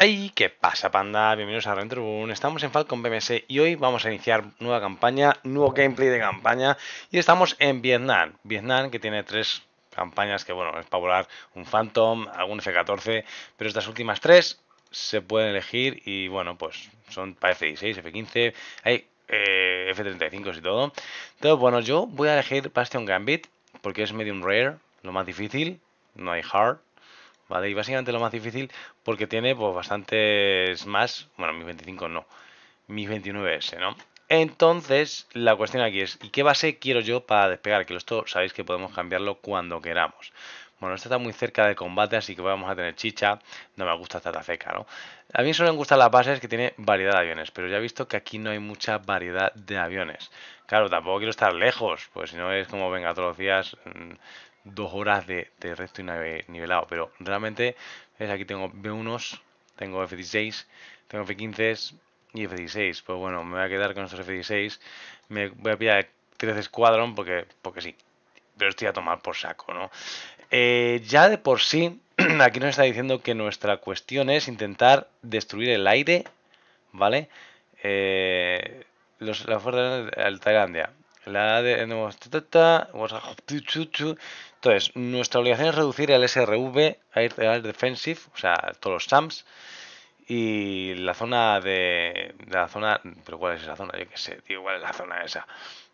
¡Hey! ¿Qué pasa, panda? Bienvenidos a Rentroboom. Estamos en Falcon BMS y hoy vamos a iniciar nueva campaña, nuevo gameplay de campaña y estamos en Vietnam. Vietnam que tiene tres campañas que, bueno, es para volar un Phantom, algún F-14, pero estas últimas tres se pueden elegir y, bueno, pues son para F-16, F-15, hay eh, F-35 y todo. Entonces, bueno, yo voy a elegir Bastion Gambit porque es medium rare, lo más difícil, no hay hard. ¿vale? Y básicamente lo más difícil porque tiene pues bastantes más, bueno, mis 25 no, mis 29S, ¿no? Entonces, la cuestión aquí es, ¿y qué base quiero yo para despegar? Que esto sabéis que podemos cambiarlo cuando queramos. Bueno, esta está muy cerca de combate, así que vamos a tener chicha. No me gusta esta taceca, ¿no? A mí solo me gustan las bases que tiene variedad de aviones, pero ya he visto que aquí no hay mucha variedad de aviones. Claro, tampoco quiero estar lejos, pues si no es como venga todos los días, mm, dos horas de, resto y nivelado. Pero realmente, ¿ves? aquí tengo B1, tengo F16, tengo F15 y F16. Pues bueno, me voy a quedar con estos F16. Me voy a pillar 13 Squadron porque, porque sí. Pero estoy a tomar por saco, ¿no? Eh, ya de por sí, aquí nos está diciendo que nuestra cuestión es intentar destruir el aire, ¿vale? Eh, los, la fuerza de Tailandia. La de... Entonces, nuestra obligación es reducir el SRV, a Air Defensive, o sea, todos los SAMs, y la zona de, la zona, pero ¿cuál es esa zona? Yo qué sé, digo ¿cuál es la zona esa?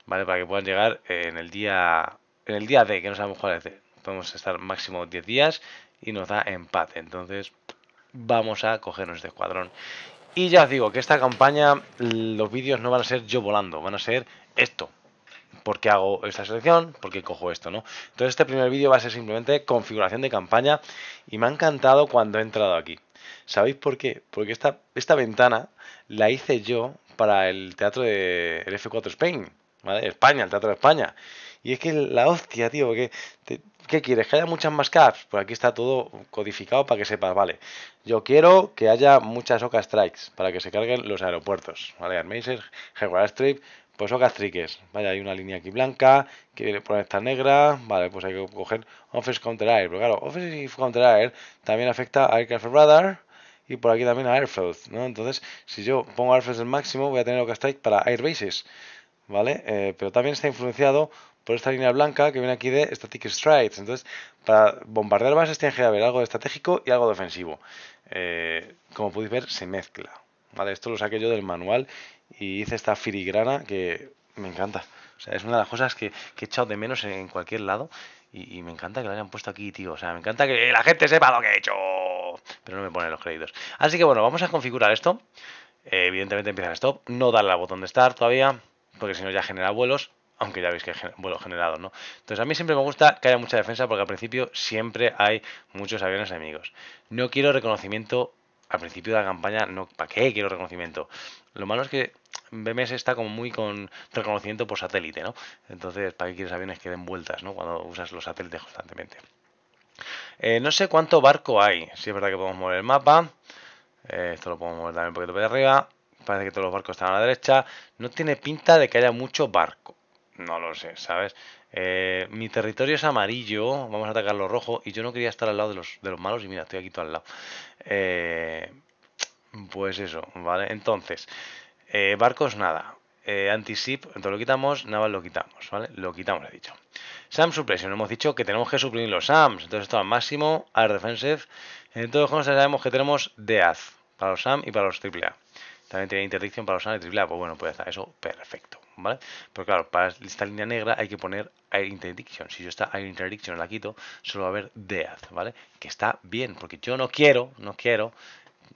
¿Vale? Para que puedan llegar en el día, en el día D, que no sabemos cuál es D. Podemos estar máximo 10 días y nos da empate. Entonces, vamos a cogernos este escuadrón. Y ya os digo que esta campaña, los vídeos no van a ser yo volando, van a ser esto, por qué hago esta selección, por qué cojo esto, ¿no? Entonces este primer vídeo va a ser simplemente configuración de campaña y me ha encantado cuando he entrado aquí. ¿Sabéis por qué? Porque esta, esta ventana la hice yo para el teatro de F4 Spain, ¿vale? España, el teatro de España. Y es que la hostia, tío, ¿qué quieres? ¿Que haya muchas más caps? Pues aquí está todo codificado para que sepas, vale. Yo quiero que haya muchas Oka Strikes para que se carguen los aeropuertos, ¿vale? Armazer, Jaguar Strip, pues ocas hay una línea aquí blanca, que viene por esta negra. Vale, pues hay que coger Office Counter Air. Pero claro, Offensive Counter Air también afecta a Aircraft Radar y por aquí también a Airflow. ¿no? Entonces, si yo pongo Airflow al máximo, voy a tener Ocas Strike para Airbases. ¿Vale? Eh, pero también está influenciado por esta línea blanca que viene aquí de Static Strikes. Entonces, para bombardear bases tiene que haber algo estratégico y algo defensivo. Eh, como podéis ver, se mezcla. Vale, esto lo saqué yo del manual y hice esta filigrana que me encanta. O sea, es una de las cosas que, he echado de menos en cualquier lado y, me encanta que lo hayan puesto aquí, tío. O sea, me encanta que la gente sepa lo que he hecho. Pero no me pone los créditos. Así que bueno, vamos a configurar esto. Eh, evidentemente empieza el stop. No darle al botón de start todavía, porque si no ya genera vuelos. Aunque ya veis que vuelos generados, ¿no? Entonces a mí siempre me gusta que haya mucha defensa porque al principio siempre hay muchos aviones enemigos. No quiero reconocimiento al principio de la campaña. No, ¿Para qué quiero reconocimiento? Lo malo es que BMS está como muy con reconocimiento por satélite, ¿no? Entonces, ¿para que quieres aviones que den vueltas, ¿no? Cuando usas los satélites constantemente. Eh, no sé cuánto barco hay. Si sí, es verdad que podemos mover el mapa. Eh, esto lo podemos mover también un poquito para arriba. Parece que todos los barcos están a la derecha. No tiene pinta de que haya mucho barco. No lo sé, ¿sabes? Eh, mi territorio es amarillo. Vamos a atacar lo rojo. Y yo no quería estar al lado de los, de los malos. Y mira, estoy aquí todo al lado. Eh pues eso, ¿vale? Entonces, eh, barcos nada. Eh, anti ship entonces lo quitamos, Naval lo quitamos, ¿vale? Lo quitamos, he dicho. SAM Suppression, hemos dicho que tenemos que suprimir los SAMs, entonces esto al máximo, Air Defensive. Entonces sabemos que tenemos deaz para los SAM y para los AAA. También tiene interdicción para los SAM y AAA, pues bueno, puede estar eso perfecto, ¿vale? Pero claro, para esta línea negra hay que poner Air Interdiction. Si yo está Air Interdiction la quito, solo va a haber deaz. ¿vale? Que está bien, porque yo no quiero, no quiero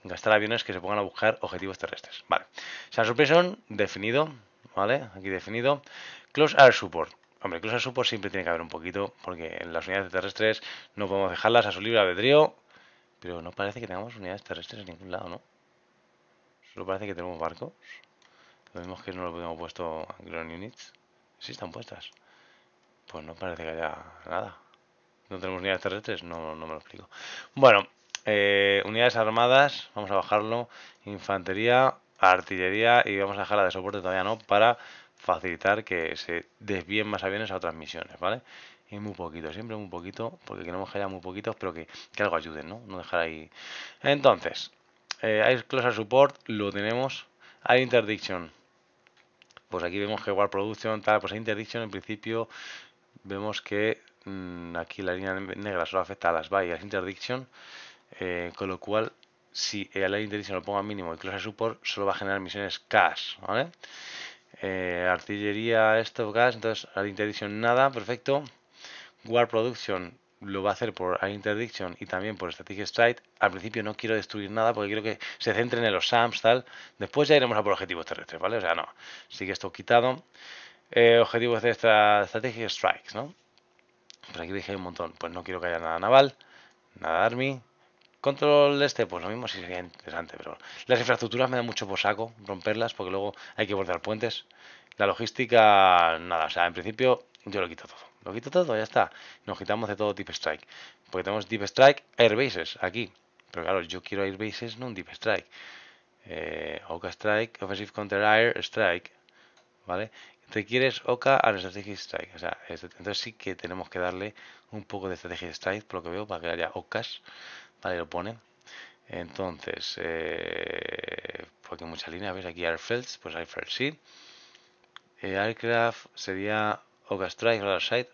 gastar aviones que se pongan a buscar objetivos terrestres. Vale. Sansurpresión, definido. ¿Vale? Aquí definido. Close Air Support. Hombre, Close Air Support siempre tiene que haber un poquito, porque en las unidades terrestres no podemos dejarlas a su libre albedrío. Pero no parece que tengamos unidades terrestres en ningún lado, ¿no? Solo parece que tenemos barcos. Lo mismo que no lo hemos puesto Ground Units. Sí, están puestas. Pues no parece que haya nada. ¿No tenemos unidades terrestres? No, no me lo explico. Bueno, eh, unidades armadas, vamos a bajarlo. Infantería, artillería y vamos a dejar la de soporte todavía no para facilitar que se desvíen más aviones a otras misiones, ¿vale? Y muy poquito, siempre muy poquito, porque queremos que haya muy poquitos, pero que, algo ayuden, ¿no? No dejar ahí... Entonces, eh, hay Closer Support, lo tenemos. Hay Interdiction. Pues aquí vemos que War Production, tal, pues hay Interdiction en principio vemos que mm, aquí la línea negra solo afecta a las vallas Interdiction. Eh, con lo cual, si el interdicción lo pongo a mínimo y close support, solo va a generar misiones cash, ¿vale? Eh, artillería, esto, gas, entonces la Interdiction nada, perfecto. War production lo va a hacer por la interdiction y también por strategic strike. Al principio no quiero destruir nada porque quiero que se centren en los SAMs, tal. Después ya iremos a por objetivos terrestres, ¿vale? O sea, no, sigue esto quitado. Eh, objetivos de esta strategic strikes, ¿no? por aquí dije un montón, pues no quiero que haya nada naval, nada army, Control este, pues lo mismo sí sería interesante, pero las infraestructuras me dan mucho por saco romperlas porque luego hay que bordear puentes. La logística, nada, o sea, en principio yo lo quito todo. Lo quito todo, ya está. Nos quitamos de todo Deep Strike. Porque tenemos Deep Strike Air Bases, aquí. Pero claro, yo quiero Air Bases, no un Deep Strike. Eh, Oka Strike, Offensive Counter Air Strike. ¿Vale? Requieres OCA a estrategia Strike. O sea, este, entonces sí que tenemos que darle un poco de Strategic Strike, por lo que veo, para que haya OCA's Vale, lo pone Entonces, eh, porque hay muchas líneas, Aquí airfields, pues airfields sí. Eh, aircraft sería Oga Strike, Radar Sight,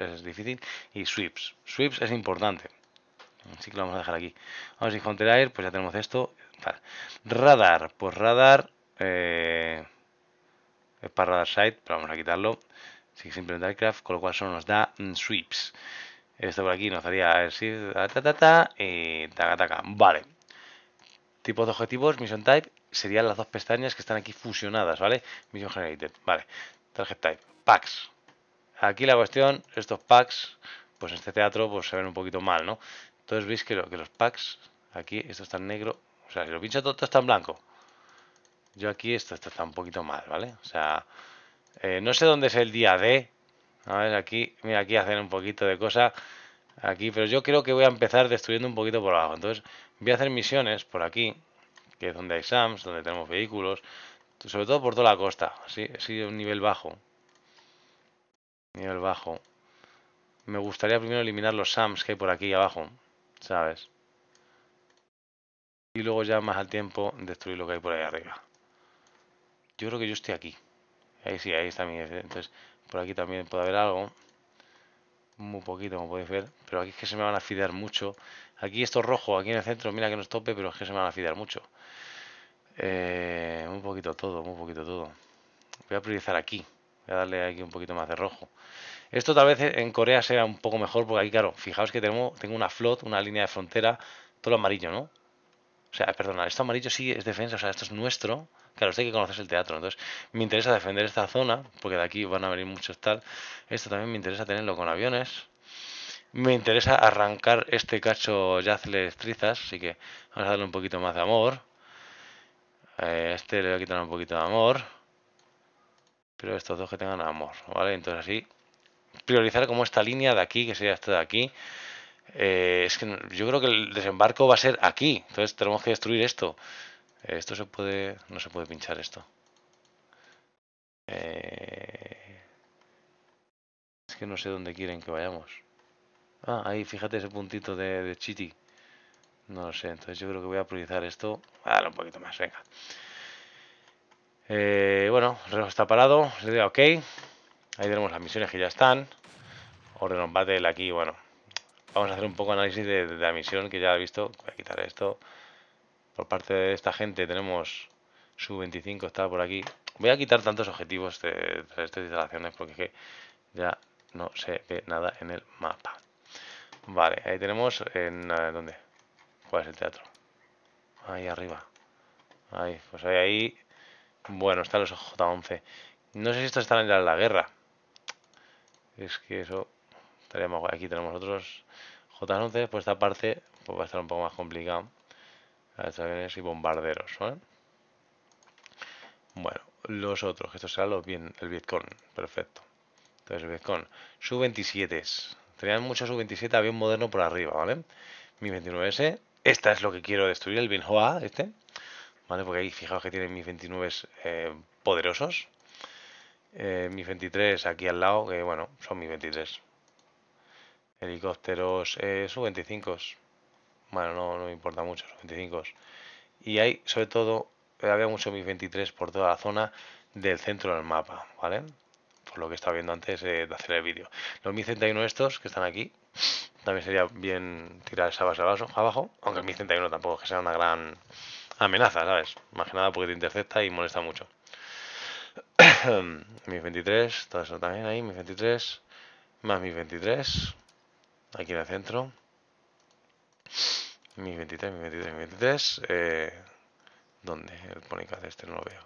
es difícil. Y Sweeps. Sweeps es importante. Así que lo vamos a dejar aquí. Vamos a encontrar Air, pues ya tenemos esto. Vale. Radar, pues radar. Eh, es para Radar Sight, pero vamos a quitarlo. Así que simplemente aircraft, con lo cual solo nos da mm, Sweeps esto por aquí nos haría el shift, y taca, taca. Vale. Tipos de objetivos, mission type, serían las dos pestañas que están aquí fusionadas, ¿vale? Mission generated, vale. Target type, packs. Aquí la cuestión, estos packs, pues en este teatro pues se ven un poquito mal, ¿no? Entonces veis que, los packs, aquí, esto está en negro, o sea, si lo pincho todo, está en blanco. Yo aquí esto, está un poquito mal, ¿vale? O sea, eh, no sé dónde es el día D, a ver, aquí, mira, aquí hacen un poquito de cosa. Aquí, pero yo creo que voy a empezar destruyendo un poquito por abajo. Entonces, voy a hacer misiones por aquí, que es donde hay SAMs, donde tenemos vehículos. Sobre todo por toda la costa. Así, es un nivel bajo. Nivel bajo. Me gustaría primero eliminar los SAMs que hay por aquí abajo. ¿Sabes? Y luego ya más al tiempo destruir lo que hay por ahí arriba. Yo creo que yo estoy aquí. Ahí sí, ahí está mi... Entonces, por aquí también puede haber algo. Muy poquito, como podéis ver. Pero aquí es que se me van a fidear mucho. Aquí esto rojo, aquí en el centro, mira que nos tope, pero es que se me van a fidear mucho. Eh, un poquito todo, muy poquito todo. Voy a priorizar aquí. Voy a darle aquí un poquito más de rojo. Esto tal vez en Corea sea un poco mejor, porque aquí, claro, fijaos que tenemos, tengo una flot, una línea de frontera, todo amarillo, ¿no? O sea, perdona, esto amarillo sí es defensa, o sea, esto es nuestro. Claro, sé que conoces el teatro. Entonces, me interesa defender esta zona, porque de aquí van a venir muchos tal. Esto también me interesa tenerlo con aviones. Me interesa arrancar este cacho Yazle Trizas, así que vamos a darle un poquito más de amor. este le voy a quitar un poquito de amor. Pero estos dos que tengan amor, ¿vale? Entonces así, priorizar como esta línea de aquí, que sería esta de aquí. Eh, es que yo creo que el desembarco va a ser aquí, entonces tenemos que destruir esto. Esto se puede... No se puede pinchar esto. Eh... Es que no sé dónde quieren que vayamos. Ah, ahí, fíjate ese puntito de, chiti. No lo sé, entonces yo creo que voy a priorizar esto. Vale, un poquito más, venga. Eh, bueno, el reloj está parado, le doy a OK. Ahí tenemos las misiones que ya están. Ordenon Battle aquí, bueno. Vamos a hacer un poco análisis de, de la misión que ya he visto. Voy a quitar esto. Por parte de esta gente tenemos su 25 está por aquí. Voy a quitar tantos objetivos de, estas instalaciones porque es que ya no se ve nada en el mapa. Vale, ahí tenemos en... Eh, ¿Dónde? ¿Cuál es el teatro? Ahí arriba. Ahí, pues ahí, Bueno, están los J11. No sé si estos están en la guerra. Es que eso... Aquí tenemos otros J11. Pues esta parte pues va a estar un poco más complicado es y bombarderos. ¿vale? ¿eh? Bueno, los otros, estos esto los bien, el bitcoin perfecto. Entonces el Su-27s. Tenían muchos sub 27 avión moderno por arriba, ¿vale? Mi-29S, esta es lo que quiero destruir, el Binhoa, este. ¿Vale? Porque ahí fijaos que tiene mis 29s eh, poderosos. Eh, mis 23 aquí al lado, que bueno, son mis 23. Helicópteros, sub 25 no, importa mucho, 25. Y hay, sobre todo, eh, había mucho mis 23 por toda la zona del centro del mapa, ¿vale? Por lo que estaba viendo antes eh, de hacer el vídeo. Los mis 31 estos, que están aquí, también sería bien tirar esa base abajo, aunque el 31 tampoco es que sea una gran amenaza, ¿sabes? Más que nada porque te intercepta y molesta mucho. mis 23, todo eso también ahí, mis 23, más mis 23, aquí en el centro. Mi 23, mi 23, mi 23. Eh, ¿Dónde? El Ponycat este no lo veo.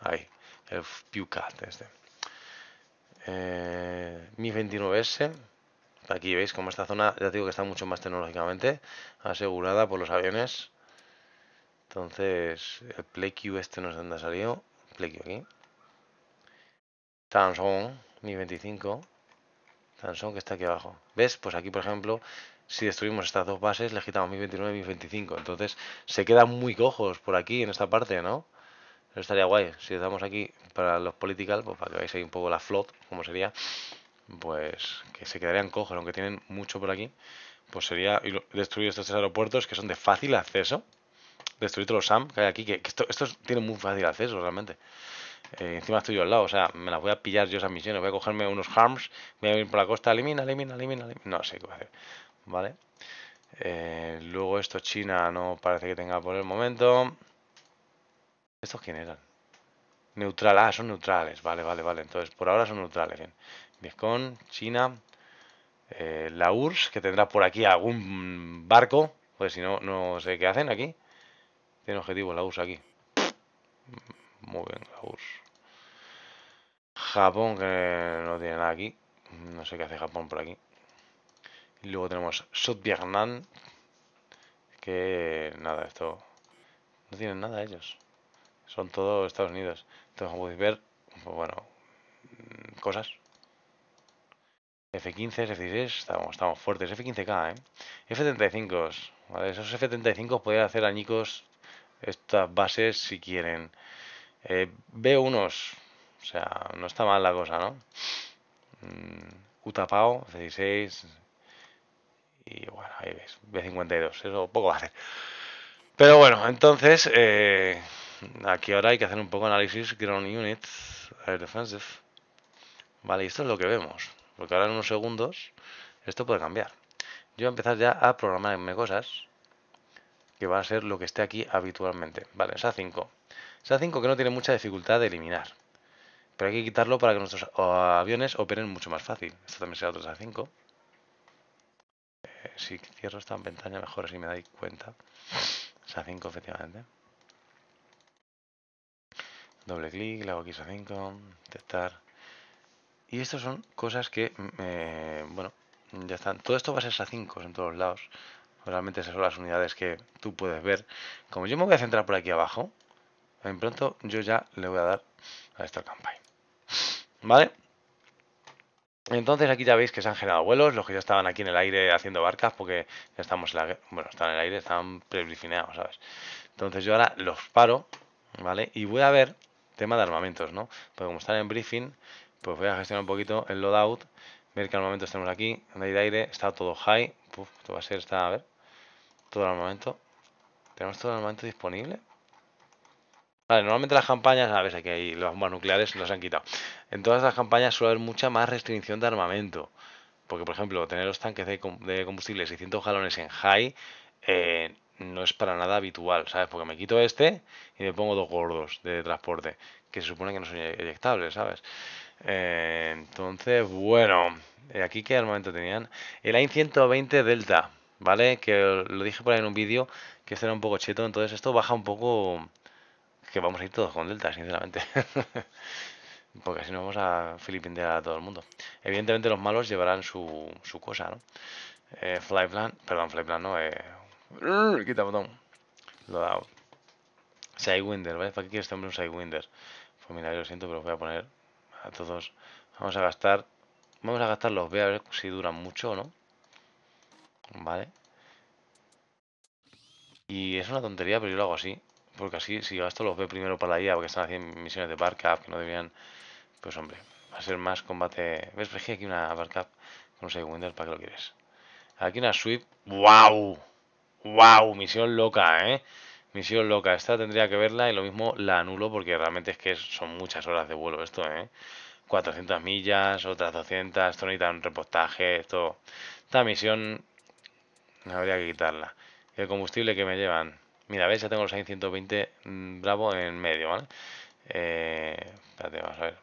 Ahí. El Pewcat este. Eh, mi 29S. Aquí veis como esta zona, ya digo que está mucho más tecnológicamente asegurada por los aviones. Entonces, el PlayQ este no sé dónde ha salido. PlayQ aquí. Samsung, Mi 25. Samsung que está aquí abajo. ¿Ves? Pues aquí, por ejemplo, si destruimos estas dos bases, les quitamos 1029 y 1025. Entonces, se quedan muy cojos por aquí, en esta parte, ¿no? Pero estaría guay. Si le aquí para los political, pues para que veáis ahí un poco la flot, como sería, pues que se quedarían cojos, aunque tienen mucho por aquí. Pues sería destruir estos tres aeropuertos que son de fácil acceso. Destruir todos los SAM que hay aquí, que, estos tienen muy fácil acceso realmente. Eh, encima estoy yo al lado, o sea, me las voy a pillar yo esas misiones, voy a cogerme unos harms, voy a ir por la costa, elimina, elimina, elimina, elimina. no sé qué voy a hacer. ¿vale? Eh, luego esto China no parece que tenga por el momento. ¿Estos quiénes eran? Neutral, ah, son neutrales, vale, vale, vale. Entonces, por ahora son neutrales, bien. China, eh, la URSS, que tendrá por aquí algún barco, pues si no, no sé qué hacen aquí. Tiene objetivo la URSS aquí. Muy bien, la URSS. Japón, que no tiene nada aquí. No sé qué hace Japón por aquí luego tenemos Sudviagnan, que nada, esto no tienen nada ellos. Son todos Estados Unidos. Entonces podéis ver, pues bueno, mm, cosas. F-15, F-16, estamos, fuertes. F-15K, ¿eh? F-35, ¿vale? Esos F-35 podrían hacer añicos estas bases si quieren. Eh, b 1 o sea, no está mal la cosa, ¿no? Mm, Utapao, F-16, y bueno, ahí ves, B52, eso poco va a hacer. Pero bueno, entonces, eh, aquí ahora hay que hacer un poco de análisis ground units, air defensive. Vale, y esto es lo que vemos, porque ahora en unos segundos esto puede cambiar. Yo voy a empezar ya a programarme cosas que va a ser lo que esté aquí habitualmente. Vale, Sa 5. Sa 5 que no tiene mucha dificultad de eliminar. Pero hay que quitarlo para que nuestros aviones operen mucho más fácil. Esto también será otro SA5 si cierro esta ventana mejor, si me dais cuenta. sa 5 efectivamente. Doble clic, le hago aquí 5, detectar. Y estas son cosas que, mm, eh, bueno, ya están. Todo esto va a ser SA5 en todos lados. Realmente esas son las unidades que tú puedes ver. Como yo me voy a centrar por aquí abajo, en pronto yo ya le voy a dar a esta campaña. ¿Vale? Entonces aquí ya veis que se han generado vuelos, los que ya estaban aquí en el aire haciendo barcas porque ya estamos en la, bueno, están en el aire, están pre-briefineados, ¿sabes? Entonces yo ahora los paro, ¿vale? Y voy a ver tema de armamentos, ¿no? Porque como están en briefing, pues voy a gestionar un poquito el loadout, ver qué armamentos tenemos aquí, en hay de aire, está todo high, esto va a ser, está, a ver, todo el armamento. ¿Tenemos todo el armamento disponible? Vale, normalmente las campañas, a veces que hay las bombas nucleares no han quitado. En todas las campañas suele haber mucha más restricción de armamento. Porque, por ejemplo, tener los tanques de, de combustible 600 galones en high eh, no es para nada habitual, ¿sabes? Porque me quito este y me pongo dos gordos de transporte, que se supone que no son inyectables ¿sabes? Eh, entonces, bueno, eh, aquí qué armamento tenían. El AIM 120 Delta, ¿vale? Que lo dije por ahí en un vídeo, que este era un poco cheto, entonces esto baja un poco que vamos a ir todos con Delta, sinceramente. Porque así no vamos a filipinear a todo el mundo. Evidentemente los malos llevarán su, su cosa, ¿no? Eh, Flyplan, perdón, Flyplan no, eh, quita botón. Lo he dado. Sidewinder, ¿vale? ¿Para qué quieres tener un Sidewinder? Pues mira, lo siento, pero voy a poner a todos. Vamos a gastar... Vamos a gastarlos, voy a ver si duran mucho o no. Vale. Y es una tontería, pero yo lo hago así. Porque así, si gasto los veo primero para la IA, porque están haciendo misiones de barcap que no deberían Pues hombre, va a ser más combate. ¿Ves? aquí una barcap con un Segwinder, ¿para qué lo quieres? Aquí una sweep. ¡Wow! ¡Wow! Misión loca, ¿eh? Misión loca. Esta tendría que verla y lo mismo la anulo porque realmente es que son muchas horas de vuelo esto, ¿eh? 400 millas, otras 200, esto necesita un repostaje, esto... Esta misión habría que quitarla. El combustible que me llevan. Mira, veis, ya tengo los 620 mm, Bravo en medio, ¿vale? Eh, espérate, vamos a ver.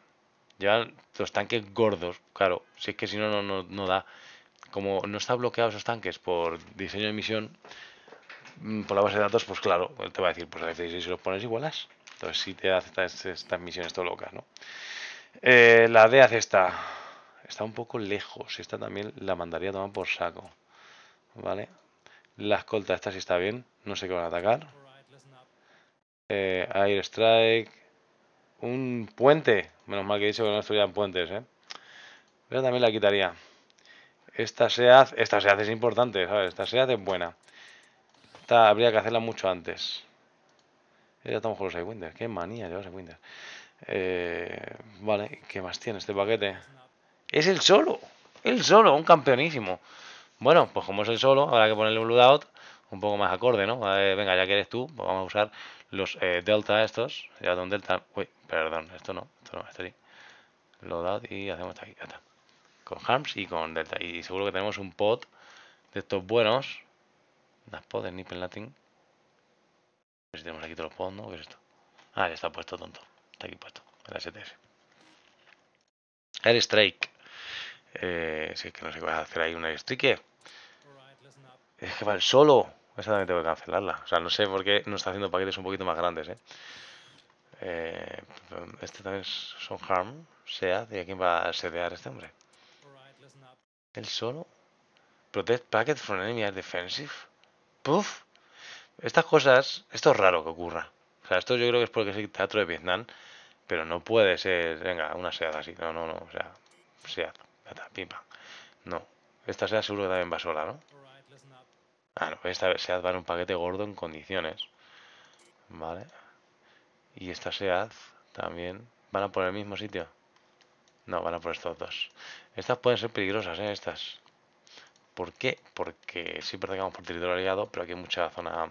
Llevan los tanques gordos, claro. Si es que si no, no, no, da. Como no está bloqueado esos tanques por diseño de misión, mm, por la base de datos, pues claro, te va a decir, pues si los pones igualas. Entonces si te hace estas, estas misiones todo locas, ¿no? Eh, la D hace esta. Está un poco lejos. Esta también la mandaría a tomar por saco. ¿Vale? La escolta esta está bien. No sé qué van a atacar. Eh, air Strike. Un puente. Menos mal que he dicho que no estuvieran puentes, ¿eh? Pero también la quitaría. Esta SEAD, esta SEAD es importante, ¿sabes? Esta se es buena. habría que hacerla mucho antes. Eh, ya estamos con los winter. Qué manía llevar iWinders. Eh, vale, ¿qué más tiene este paquete? Es el solo. El solo, un campeonísimo. Bueno, pues como es el solo, ahora que ponerle un loadout un poco más acorde, ¿no? venga, ya que eres tú, pues vamos a usar los eh, delta estos. Ya un delta. Uy, perdón, esto no, esto no, esto Lo Loadout y hacemos esto aquí, ya está. Con harms y con delta. Y seguro que tenemos un pod de estos buenos. las pods de Nipple Latin. A ver si tenemos aquí todos los pods, ¿no? ¿Qué es esto? Ah, ya está puesto, tonto. Está aquí puesto, el STS. Airstrike. Eh, si es que no sé qué vas a hacer ahí un airstrike. Es que va el solo. Esa también tengo que cancelarla. O sea, no sé por qué no está haciendo paquetes un poquito más grandes, ¿eh? eh este también es son harm. Sea, ¿y a quién va a sedear este hombre? ¿El solo? Protect packet from enemy are defensive. Puff. Estas cosas, esto es raro que ocurra. O sea, esto yo creo que es porque es el teatro de Vietnam, pero no puede ser, venga, una SEAD así. No, no, no. O sea, SEAD, pim, No. Esta SEAD seguro que también va sola, ¿no? Ah, no, esta SEAD va en un paquete gordo en condiciones. Vale. Y esta SEAD también. ¿Van a por el mismo sitio? No, van a por estos dos. Estas pueden ser peligrosas, ¿eh? Estas. ¿Por qué? Porque siempre atacamos por territorio aliado, pero aquí hay mucha zona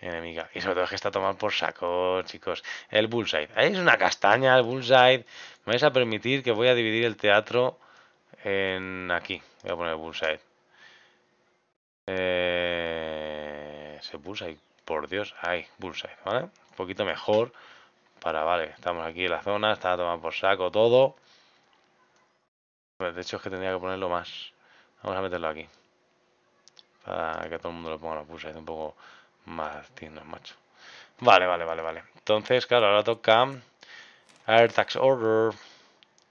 enemiga. Y sobre todo es que está tomado por saco, chicos. El bullside Ahí es una castaña, el bullside Me vais a permitir que voy a dividir el teatro en aquí. Voy a poner el Bullside. Eh, ese por Dios, hay bullseye, ¿vale? Un poquito mejor para, vale, estamos aquí en la zona, está tomando por saco todo. De hecho es que tendría que ponerlo más. Vamos a meterlo aquí. Para que todo el mundo lo ponga un poco más macho. Vale, vale, vale, vale. Entonces, claro, ahora toca Air Tax Order.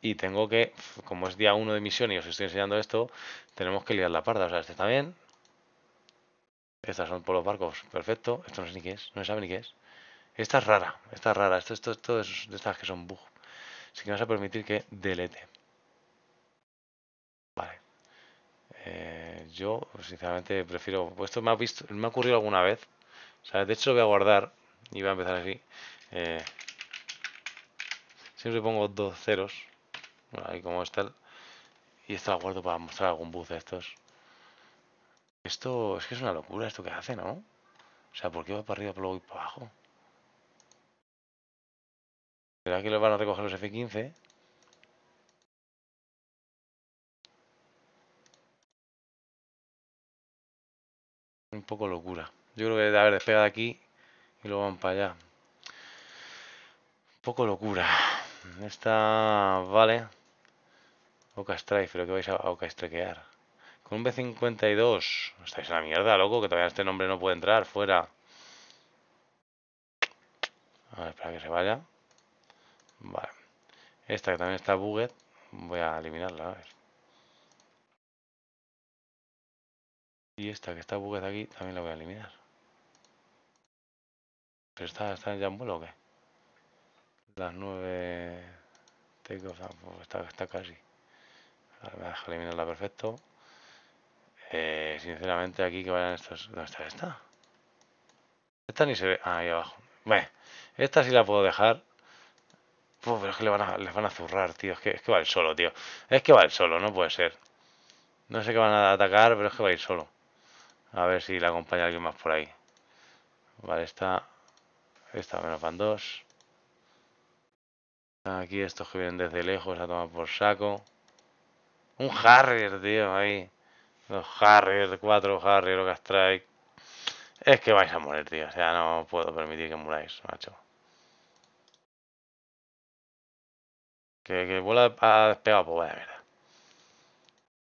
Y tengo que, como es día 1 de misión y os estoy enseñando esto, tenemos que liar la parda. O sea, este está bien, estas son por los barcos, perfecto. Esto no sé ni qué es, no se sabe ni qué es. Esta es rara, esta es rara. Esto, esto, esto es de estas que son bug. Así que vamos a permitir que delete. Vale. Eh, yo, sinceramente, prefiero... Pues esto me ha, visto, me ha ocurrido alguna vez. De hecho, lo voy a guardar y voy a empezar así. Eh, siempre pongo dos ceros. ahí como está. Y esto lo guardo para mostrar algún bug de estos. Esto es que es una locura esto que hace, ¿no? O sea, ¿por qué va para arriba, luego y para abajo? ¿Será que lo van a recoger los F-15? Un poco locura. Yo creo que debe haber despegado de aquí y luego van para allá. Un poco locura. Esta, vale. Oca strike, lo que vais a, un B52. Estáis en la mierda, loco, que todavía este nombre no puede entrar. Fuera. A ver, para que se vaya. Vale. Esta que también está bugged. Voy a eliminarla, a ver. Y esta que está bugged aquí también la voy a eliminar. ¿Pero está, está ya en vuelo o qué? Las nueve... Take ah, pues Está, está casi. Ahora me deja eliminarla perfecto. Eh, sinceramente aquí que vayan estos... ¿Dónde está esta? Esta ni se ve... Ah, ahí abajo. Bueno, esta sí la puedo dejar. pero es que le van a, les van a zurrar, tío. Es que, es que va el solo, tío. Es que va el solo, no puede ser. No sé qué van a atacar, pero es que va a ir solo. A ver si la acompaña alguien más por ahí. Vale, esta... Esta menos van dos. Aquí estos que vienen desde lejos a tomar por saco. Un Harrier, tío, ahí. Los Harrier, 4 Harrier, Oka Strike. Es que vais a morir, tío. O sea, no puedo permitir que muráis, macho. Que, que vuela ha despegado, pues vaya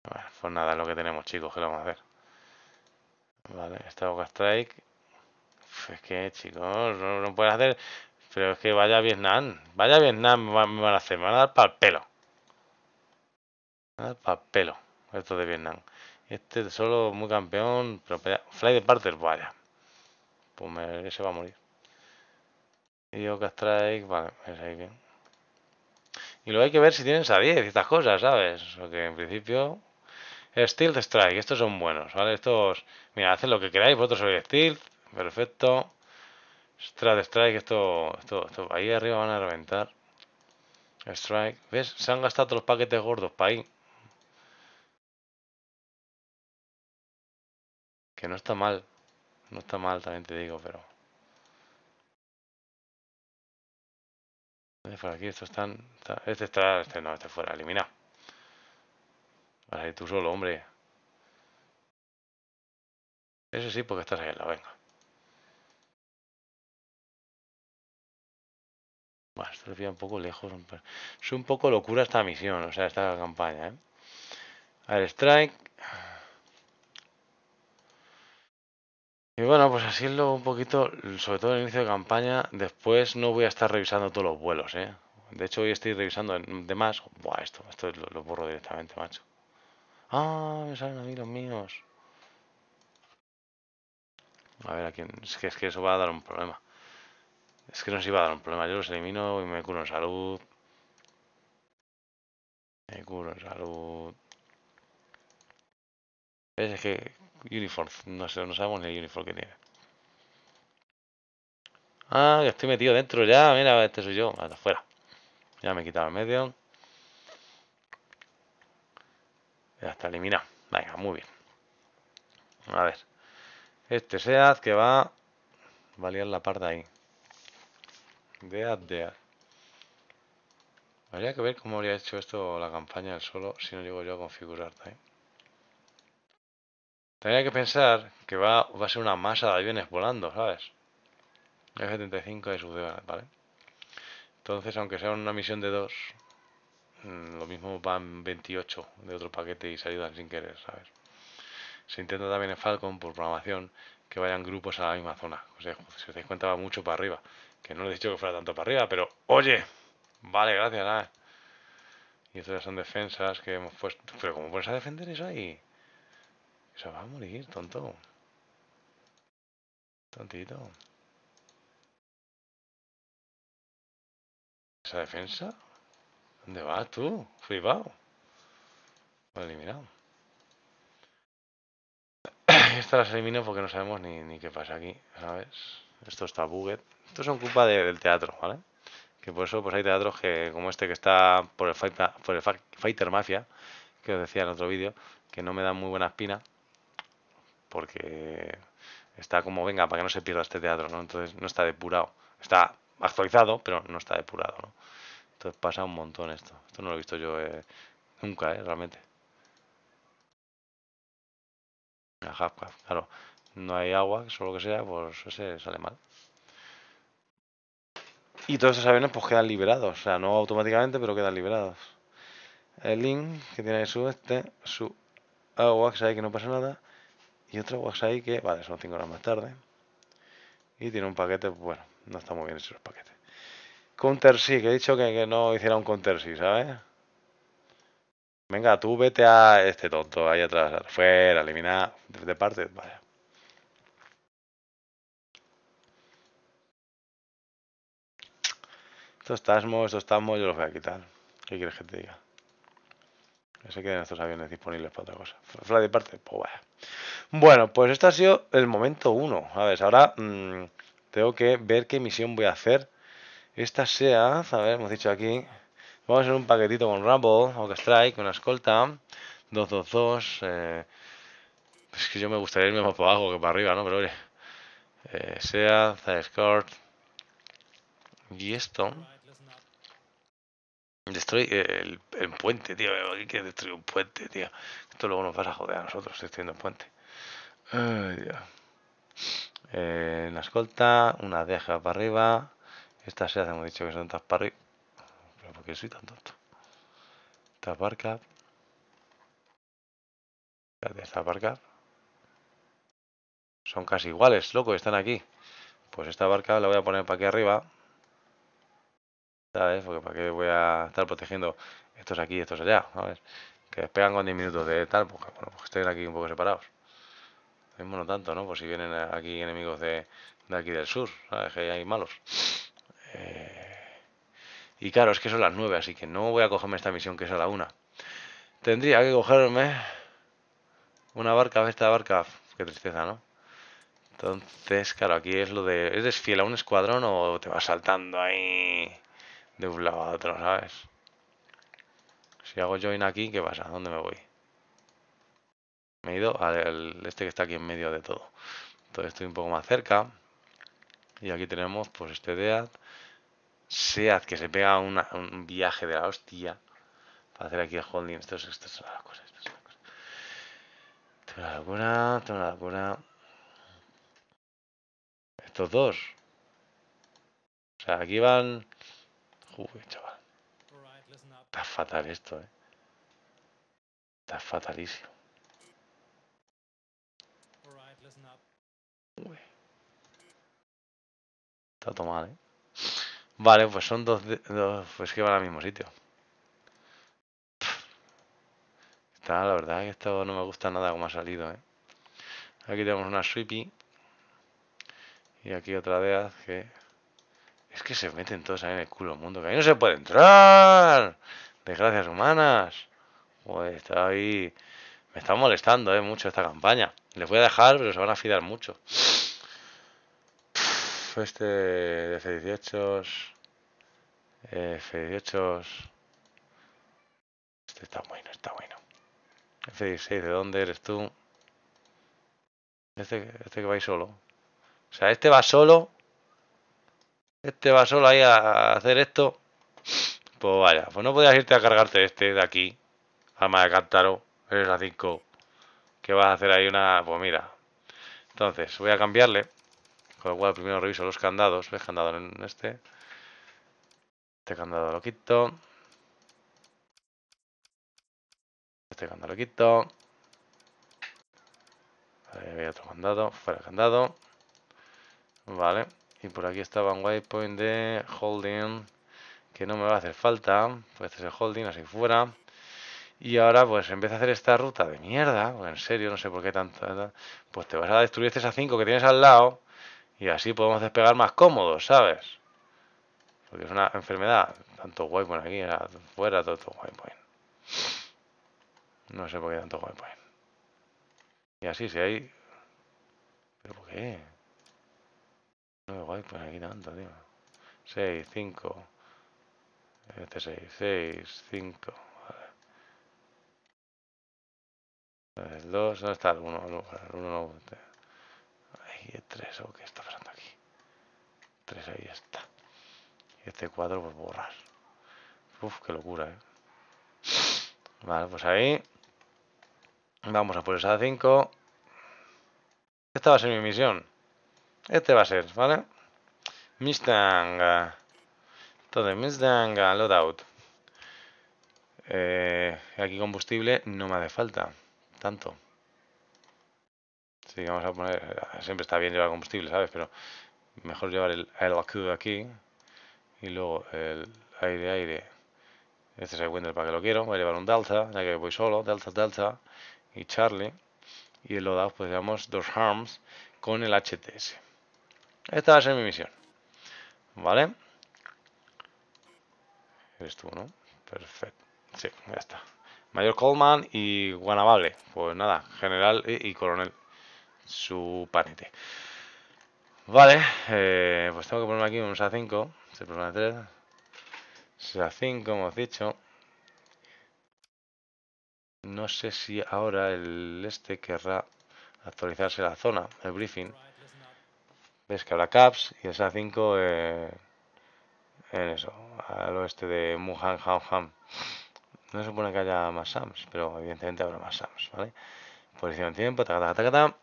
Bueno, pues nada, es lo que tenemos, chicos. ¿Qué lo vamos a hacer? Vale, esta Oka Strike. es que, chicos, no, no puedes hacer... Pero es que vaya a Vietnam. Vaya a Vietnam me van a hacer. Me van a dar para el pelo. Me van a dar para el pelo. Esto de Vietnam. Este solo muy campeón. Fly de Parter, vaya. Pues me, se va a morir. Y yo vale, Y luego hay que ver si tienen esa 10 estas cosas, ¿sabes? Porque en principio. Steel Strike, estos son buenos, ¿vale? Estos. Mira, hacen lo que queráis, vosotros sois Steel, perfecto. Strat Strike, esto, esto, Ahí arriba van a reventar. Strike. ¿Ves? Se han gastado los paquetes gordos para ahí. Que no está mal. No está mal, también te digo, pero... Por aquí, estos están... este está... Este no, este fuera, eliminado. Vas a ir tú solo, hombre. Ese sí, porque estás ahí en la venga. Bueno, esto lo un poco lejos. Es un poco locura esta misión, o sea, esta campaña, ¿eh? A ver, strike... Y bueno, pues así es lo un poquito, sobre todo en el inicio de campaña. Después no voy a estar revisando todos los vuelos, ¿eh? De hecho, hoy estoy revisando de más. Buah, esto, esto lo, borro directamente, macho. Ah, me salen a mí los míos. A ver, aquí, es, que, es que eso va a dar un problema. Es que no si va a dar un problema. Yo los elimino y me curo en salud. Me curo en salud. Es que uniform. No sé, no sabemos ni el uniforme que tiene. Ah, que estoy metido dentro ya. Mira, este soy yo. Hasta afuera. Ya me he quitado el medio. Ya está eliminado. Venga, muy bien. A ver. Este SEAD que va... Va a liar la parte ahí. Dead, dead. Habría que ver cómo habría hecho esto la campaña del solo si no llego yo a configurar también. ¿eh? Tendría que pensar que va, a ser una masa de aviones volando, ¿sabes? F-35 de sus ¿vale? Entonces, aunque sea una misión de dos, mm, lo mismo van 28 de otro paquete y se ayudan sin querer, ¿sabes? Se intenta también en Falcon, por programación, que vayan grupos a la misma zona. O sea, si os dais cuenta, va mucho para arriba. Que no le he dicho que fuera tanto para arriba, pero ¡oye! Vale, gracias, nada. ¿eh? Y estas son defensas que hemos puesto. Pero ¿cómo pones a defender eso ahí? Se va a morir, tonto. Tontito. ¿Esa defensa? ¿Dónde vas tú? Flipado. Lo eliminado. Esta las elimino porque no sabemos ni, ni qué pasa aquí, ¿sabes? Esto está bugged. Esto son culpa del teatro, ¿vale? Que por eso pues hay teatros que, como este que está por el, por el Fighter Mafia, que os decía en otro vídeo, que no me da muy buena espina porque está como, venga, para que no se pierda este teatro, ¿no? Entonces no está depurado. Está actualizado, pero no está depurado, ¿no? Entonces pasa un montón esto. Esto no lo he visto yo eh, nunca, ¿eh? Realmente. claro. No hay agua, solo que sea, pues ese sale mal. Y todos estos aviones pues quedan liberados, o sea, no automáticamente, pero quedan liberados. El link que tiene su este, su agua, que sabe que no pasa nada. Y otra ahí que, vale, son cinco horas más tarde. Y tiene un paquete, pues, bueno, no está muy bien hechos los paquetes. Counter sí, que he dicho que, no hiciera un counter sí, ¿sabes? Venga, tú vete a este tonto ahí atrás, fuera, eliminar de, de parte, vaya. Estos tasmos, estos tasmos yo los voy a quitar. ¿Qué quieres que te diga? Se quedan estos aviones disponibles para otra cosa. Fly de parte, pues vaya. Bueno, pues este ha sido el momento uno A ver, ahora mm, tengo que ver qué misión voy a hacer. Esta sea, a ver, hemos dicho aquí. Vamos a hacer un paquetito con Rumble, Hawk Strike, una escolta. 222. Eh, es que yo me gustaría irme más para abajo que para arriba, ¿no? Pero oye. Eh, sea, Escort. Y esto. Destruye el, puente, tío. Hay que destruir un puente, tío. Esto luego nos va a joder a nosotros destruyendo un puente. Eh, una escolta, una deja para arriba. Estas se hemos dicho que son tantas para arriba. Pero ¿por qué soy tan tonto? Estas barcas. Estas barcas. Son casi iguales, loco, están aquí. Pues esta barca la voy a poner para aquí arriba. Porque para qué voy a estar protegiendo estos aquí y estos allá, Que despegan con 10 minutos de tal, porque bueno, pues estén aquí un poco separados. mismo no tanto, ¿no? Por si vienen aquí enemigos de, aquí del sur, ¿sabes? Que hay malos. Eh, y claro, es que son las 9, así que no voy a cogerme esta misión que es a la 1. Tendría que cogerme una barca, esta barca, qué tristeza, ¿no? Entonces, claro, aquí es lo de, es fiel a un escuadrón o te vas saltando ahí? de un lado a otro, ¿sabes? Si hago join aquí, ¿qué pasa? ¿Dónde me voy? Me he ido al este que está aquí en medio de todo. Entonces estoy un poco más cerca. Y aquí tenemos pues este DEAD. SEAD que se pega un viaje de la hostia. Para hacer aquí el holding. Esto, es, esto una locura. Estos dos. O sea, aquí van Uy, Está fatal esto, eh. Está fatalísimo. Está todo mal, eh. Vale, pues son dos, dos pues que van al mismo sitio. Está, la verdad que esto no me gusta nada como ha salido, eh. Aquí tenemos una sweepy. Y aquí otra de que es que se meten todos ahí en el culo mundo, que ahí no se puede entrar. Desgracias humanas. está ahí. Me está molestando eh, mucho esta campaña. Les voy a dejar, pero se van a fidar mucho. Este F-18. F-18. Eh, este está bueno, está bueno. F-16, ¿de dónde eres tú? Este, este que va solo. O sea, este va solo este va solo ahí a hacer esto. Pues vaya, pues no podías irte a cargarte este de aquí, alma de cántaro, eres la 5. Que vas a hacer ahí una. Pues mira. Entonces, voy a cambiarle. Con lo cual, primero reviso los candados. ¿Ves candado en este? Este candado lo quito. Este candado lo quito. Ahí había otro candado. Fuera el candado. Vale. Y por aquí estaba un waypoint de holding, que no me va a hacer falta, pues este es el holding, así fuera. Y ahora pues empieza a hacer esta ruta de mierda, en serio, no sé por qué tanto, pues te vas a destruir este a 5 que tienes al lado y así podemos despegar más cómodos, ¿sabes? Porque es una enfermedad, tanto waypoint aquí, fuera, todo, todo waypoint. No sé por qué tanto waypoint. Y así, si hay... ¿Pero por qué? No me voy 6, 5. Este 6, 6, 5. El 2, ¿dónde está el 1? El 1 no. Ahí el 3, ¿o qué está pasando aquí? 3 ahí está. Y este 4, pues borrar. Uf, qué locura, ¿eh? Vale, pues ahí. Vamos a por esa 5. Esta va a ser mi misión. Este va a ser, ¿vale? Mistanga. Entonces, Mistanga, loadout. Eh, aquí combustible no me hace falta. Tanto. Sí, vamos a poner... Siempre está bien llevar combustible, ¿sabes? Pero mejor llevar el LQ aquí. Y luego el aire-aire. Este es el para que lo quiero. Voy a llevar un Delta, ya que voy solo. Delta, Delta y Charlie. Y el loadout pues llevamos dos harms con el HTS. Esta va a ser mi misión. ¿Vale? Eres tú, ¿no? Perfecto. Sí, ya está. Mayor Coleman y Guanabale. Pues nada, general y, coronel. Su pariente. Vale, eh, pues tengo que ponerme aquí un a 5 Se pone 3. SA5, hemos dicho. No sé si ahora el este querrá actualizarse la zona, el briefing. Ves que habrá Caps y el SA5 eh, en eso, al oeste de Muhan, Ham, Ham. No se supone que haya más SAMs, pero evidentemente habrá más SAMs, ¿vale? Posición tiempo, taca, ta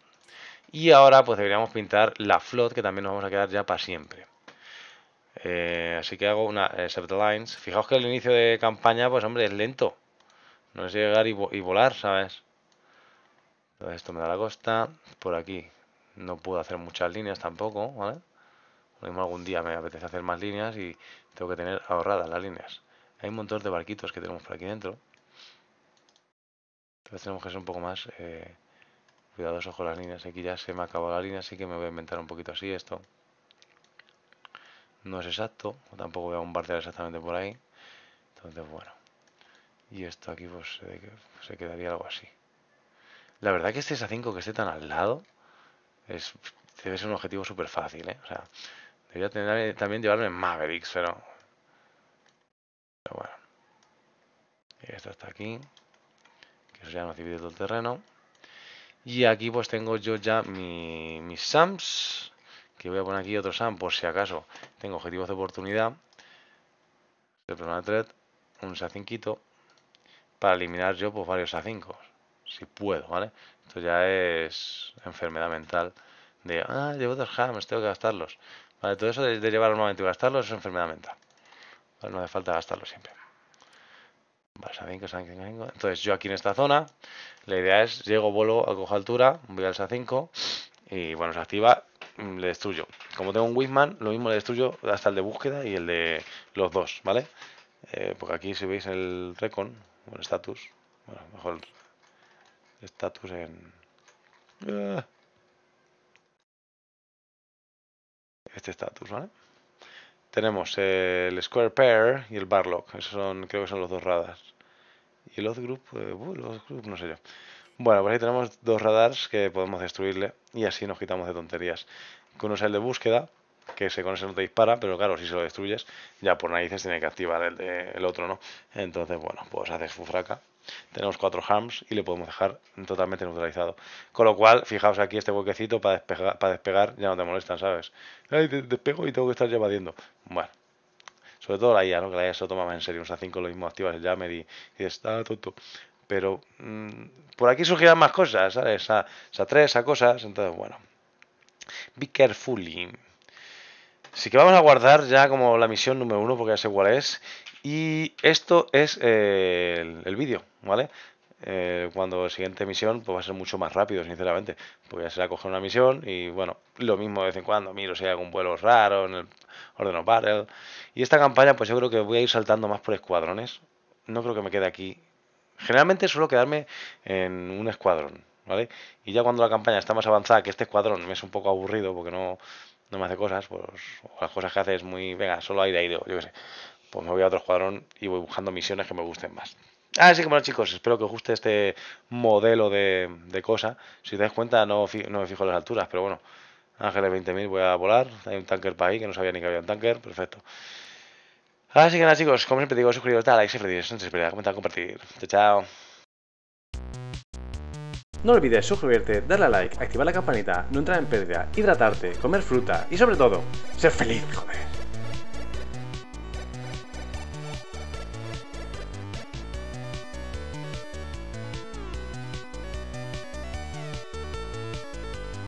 Y ahora pues deberíamos pintar la flot que también nos vamos a quedar ya para siempre. Eh, así que hago una eh, lines. Fijaos que el inicio de campaña, pues hombre, es lento. No es llegar y, y volar, ¿sabes? Entonces esto me da la costa. Por aquí, no puedo hacer muchas líneas tampoco, ¿vale? algún día me apetece hacer más líneas y tengo que tener ahorradas las líneas. Hay un montón de barquitos que tenemos por aquí dentro. Entonces tenemos que ser un poco más eh, cuidadosos con las líneas. Aquí ya se me acabó la línea, así que me voy a inventar un poquito así esto. No es exacto, tampoco voy a bombardear exactamente por ahí. Entonces, bueno. Y esto aquí pues se quedaría algo así. La verdad que este es a 5 que esté tan al lado es, debe ser un objetivo súper fácil, ¿eh? O sea, debería tener, también llevarme Mavericks, pero... bueno. esto está aquí. Que eso ya ha divide todo el terreno. Y aquí pues tengo yo ya mi, mis SAMs. Que voy a poner aquí otro SAM por si acaso tengo objetivos de oportunidad. El este thread, un SA5 para eliminar yo pues varios sa 5 si puedo, ¿vale? Esto ya es enfermedad mental de, ah, llevo dos jams, tengo que gastarlos. Vale, todo eso de, llevar un momento y gastarlos es enfermedad mental. no hace falta gastarlo siempre. Vale, Entonces yo aquí en esta zona, la idea es, llego, vuelo, cojo altura, voy al SA5 y bueno, se activa, mm, le destruyo. Como tengo un Wisman, lo mismo le destruyo hasta el de búsqueda y el de los dos, ¿vale? Eh, porque aquí si veis el Recon, el status, bueno, mejor Estatus en... Eh, este status, ¿vale? Tenemos el Square Pair y el Barlock. Esos son, creo que son los dos radars. Y eh, el Odd Group, no sé yo. Bueno, pues ahí tenemos dos radars que podemos destruirle y así nos quitamos de tonterías. Uno es el de búsqueda, que se, con ese no te dispara, pero claro, si se lo destruyes, ya por narices tiene que activar el, de, el otro, ¿no? Entonces, bueno, pues haces fufraca tenemos cuatro hams y le podemos dejar totalmente neutralizado. Con lo cual, fijaos aquí este huequecito para despegar, para despegar ya no te molestan, ¿sabes? Ay, despego y tengo que estar ya Bueno, sobre todo la IA, ¿no? que la IA se toma más en serio. Un 5 lo mismo activas el Jammer y, está ah, tonto. Pero mm, por aquí surgirán más cosas, ¿sabes? Esa, sea, tres, a cosas. Entonces, bueno, be carefully. Así que vamos a guardar ya como la misión número uno, porque ya sé cuál es. Y esto es eh, el, vídeo, ¿vale? Eh, cuando la siguiente misión pues va a ser mucho más rápido, sinceramente. Voy pues a ser a coger una misión y bueno, lo mismo de vez en cuando, miro si hay algún vuelo raro en el Orden of Y esta campaña pues yo creo que voy a ir saltando más por escuadrones. No creo que me quede aquí. Generalmente suelo quedarme en un escuadrón, ¿vale? Y ya cuando la campaña está más avanzada, que este escuadrón me es un poco aburrido porque no, me hace cosas, pues o las cosas que hace es muy, venga, solo aire, aire, yo qué sé pues me voy a otro escuadrón y voy buscando misiones que me gusten más. Así ah, que bueno chicos, espero que os guste este modelo de, de cosa. Si te das cuenta no, no me fijo las alturas, pero bueno, Ángeles 20.000 voy a volar. Hay un tanker para ahí que no sabía ni que había un tanker, perfecto. Así que nada chicos, como siempre digo, suscribiros, dale like, feliz, no compartir. Chao, chao. No olvides suscribirte, darle a like, activar la campanita, no entrar en pérdida, hidratarte, comer fruta y sobre todo, ser feliz, joder.